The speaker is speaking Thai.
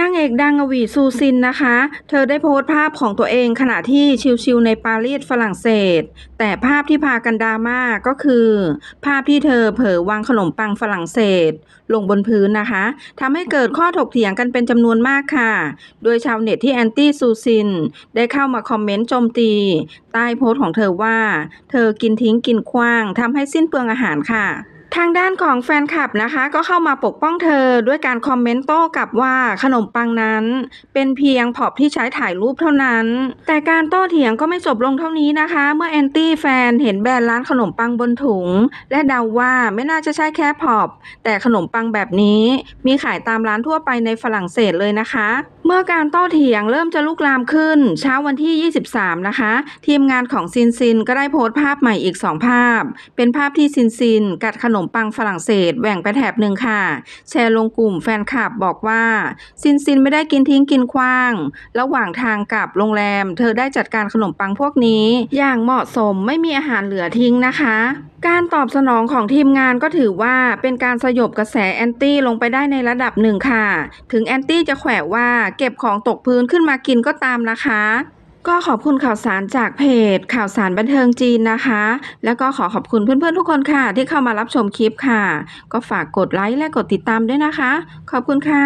นางเอกดังอวีซูซินนะคะ เธอได้โพสต์ภาพของตัวเองขณะที่ชิลๆในปารีสฝรั่งเศส แต่ภาพที่พากันดราม่าก็คือ ภาพที่เธอเผยวางขนมปังฝรั่งเศส ลงบนพื้นนะคะ ทำให้เกิดข้อถกเถียงกันเป็นจำนวนมากค่ะ โดยชาวเน็ตที่แอนตี้ซูซิน ได้เข้ามาคอมเมนต์โจมตี ใต้โพสต์ของเธอว่า เธอกินทิ้งกินคว้าง ทำให้สิ้นเปลืองอาหารค่ะทางด้านของแฟนคลับนะคะ ก็เข้ามาปกป้องเธอด้วยการคอมเมนต์โต้กลับว่าขนมปังนั้นเป็นเพียงพอบที่ใช้ถ่ายรูปเท่านั้น แต่การโต้เถียงก็ไม่จบลงเท่านี้นะคะ เมื่อแอนตี้แฟนเห็นแบรนด์ร้านขนมปังบนถุง และเดาวว่าไม่น่าจะใช่แค่พอบแต่ขนมปังแบบนี้มีขายตามร้านทั่วไปในฝรั่งเศสเลยนะคะเมื่อการโต้เถียงเริ่มจะลุกลามขึ้น เช้าวันที่ 23 นะคะ ทีมงานของซินซินก็ได้โพสต์ภาพใหม่อีก 2 ภาพ เป็นภาพที่ซินซินกัดขนมปังฝรั่งเศสแหว่งไปแถบหนึ่งค่ะ แชร์ลงกลุ่มแฟนคลับบอกว่า ซินซินไม่ได้กินทิ้งกินคว้าง ระหว่างทางกลับโรงแรมเธอได้จัดการขนมปังพวกนี้ อย่างเหมาะสมไม่มีอาหารเหลือทิ้งนะคะการตอบสนองของทีมงานก็ถือว่าเป็นการสยบกระแสแอนตี้ลงไปได้ในระดับหนึ่งค่ะ ถึงแอนตี้จะแขวะว่าเก็บของตกพื้นขึ้นมากินก็ตามนะคะ ก็ขอบคุณข่าวสารจากเพจ ข่าวสารบันเทิงจีนนะคะ แล้วก็ขอขอบคุณเพื่อนๆ ทุกคนค่ะ ที่เข้ามารับชมคลิปค่ะ ก็ฝากกดไลค์และกดติดตามด้วยนะคะ ขอบคุณค่ะ